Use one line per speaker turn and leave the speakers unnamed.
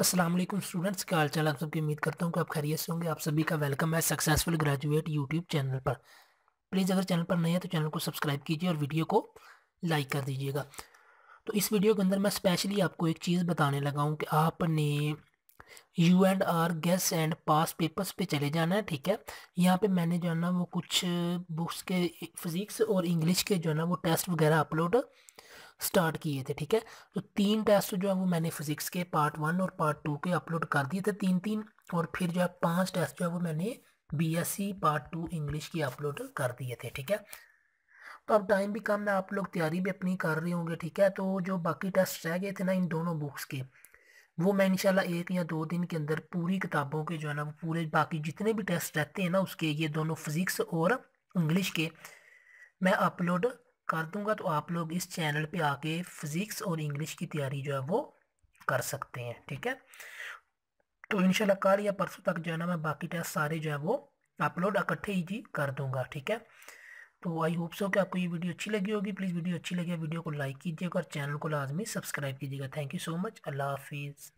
Aslam students क्या हाल चाल आप सबकी उम्मीद करता हूँ कि आप खैरियत से होंगे आप सभी का वेलकम है सक्सेसफुल ग्रेजुएट यूट्यूब चैनल पर प्लीज़ अगर चैनल पर नए हैं तो चैनल को सब्सक्राइब कीजिए और वीडियो को लाइक कर दीजिएगा तो इस वीडियो के अंदर मैं स्पेशली आपको एक चीज़ बताने लगा हूँ कि आपने U and R guess and past papers पे चले जाना है ठीक है यहाँ पे मैंने जो है ना वो कुछ बुक्स के फिज़िक्स और इंग्लिश के जो है ना वो टेस्ट वगैरह अपलोड स्टार्ट किए थे ठीक है तो तीन टेस्ट जो है वो मैंने फिज़िक्स के पार्ट वन और पार्ट टू के अपलोड कर दिए थे तीन तीन और फिर जो है पांच टेस्ट जो है वो मैंने बीएससी पार्ट टू इंग्लिश की अपलोड कर दिए थे ठीक है तो अब टाइम भी कम है आप लोग तैयारी भी अपनी कर रहे होंगे ठीक है तो जो बाकी टेस्ट रह गए थे ना इन दोनों बुक्स के वो मैं इंशाल्लाह एक या दो दिन के अंदर पूरी किताबों के जो है ना वो पूरे बाकी जितने भी टेस्ट रहते हैं ना उसके ये दोनों फिज़िक्स और इंग्लिश के मैं अपलोड कर दूंगा तो आप लोग इस चैनल पे आके फ़िज़िक्स और इंग्लिश की तैयारी जो है वो कर सकते हैं ठीक है तो इन कल या परसों तक जाना मैं बाकी टेस्ट सारे जो है वो अपलोड इकट्ठे ही जी कर दूंगा ठीक है तो आई होप सो कि आपको ये वीडियो अच्छी लगी होगी प्लीज़ वीडियो अच्छी लगी वीडियो को लाइक कीजिएगा और चैनल को लाजमी सब्सक्राइब कीजिएगा थैंक यू सो मच अल्लाह हाफिज़